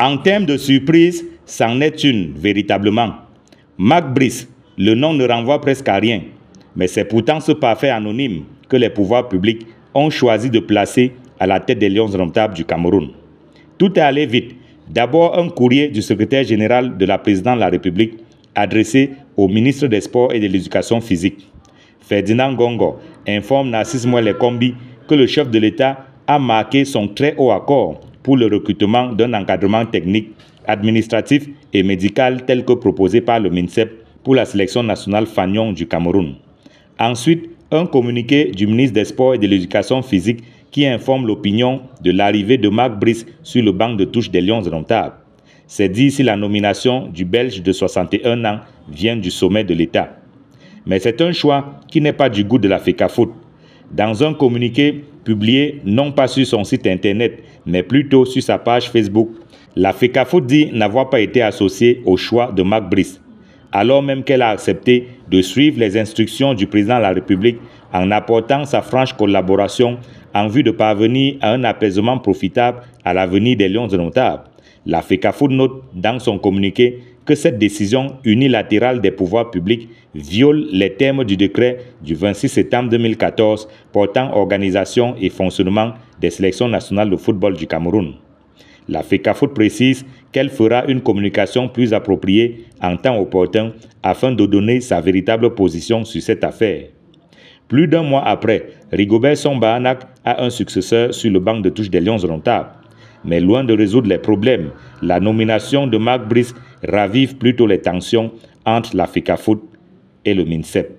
En termes de surprise, c'en est une, véritablement. Mac Brice, le nom ne renvoie presque à rien, mais c'est pourtant ce parfait anonyme que les pouvoirs publics ont choisi de placer à la tête des Lions rentables du Cameroun. Tout est allé vite. D'abord, un courrier du secrétaire général de la présidente de la République adressé au ministre des Sports et de l'Éducation physique. Ferdinand Gongo informe Narcisse mouel que le chef de l'État a marqué son très haut accord pour le recrutement d'un encadrement technique, administratif et médical tel que proposé par le MINSEP pour la sélection nationale Fagnon du Cameroun. Ensuite, un communiqué du ministre des Sports et de l'Éducation physique qui informe l'opinion de l'arrivée de Marc Brice sur le banc de touche des Lions Indomptables. C'est dit si la nomination du Belge de 61 ans vient du sommet de l'État. Mais c'est un choix qui n'est pas du goût de la FECAFOOT, dans un communiqué publié non pas sur son site internet, mais plutôt sur sa page Facebook, la FECAFO dit n'avoir pas été associée au choix de Marc Brice, alors même qu'elle a accepté de suivre les instructions du président de la République en apportant sa franche collaboration en vue de parvenir à un apaisement profitable à l'avenir des Lions de notables. La FECAFO note dans son communiqué que cette décision unilatérale des pouvoirs publics viole les termes du décret du 26 septembre 2014 portant organisation et fonctionnement des sélections nationales de football du Cameroun. La FECAFOOT précise qu'elle fera une communication plus appropriée en temps opportun afin de donner sa véritable position sur cette affaire. Plus d'un mois après, Rigobert Sombahanak a un successeur sur le banc de touche des Lions Rentables. Mais loin de résoudre les problèmes, la nomination de Marc Brice ravive plutôt les tensions entre la Foot et le MINSEP.